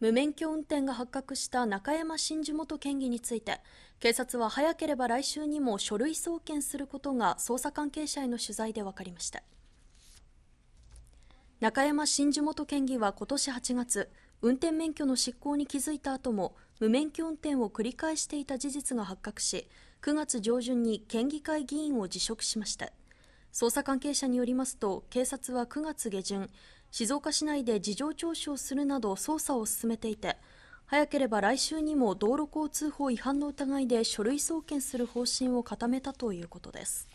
無免許運転が発覚した中山真司元県議について警察は早ければ来週にも書類送検することが捜査関係者への取材で分かりました中山真司元県議は今年8月運転免許の執行に気づいた後も無免許運転を繰り返していた事実が発覚し9月上旬に県議会議員を辞職しました捜査関係者によりますと警察は9月下旬静岡市内で事情聴取をするなど捜査を進めていて早ければ来週にも道路交通法違反の疑いで書類送検する方針を固めたということです。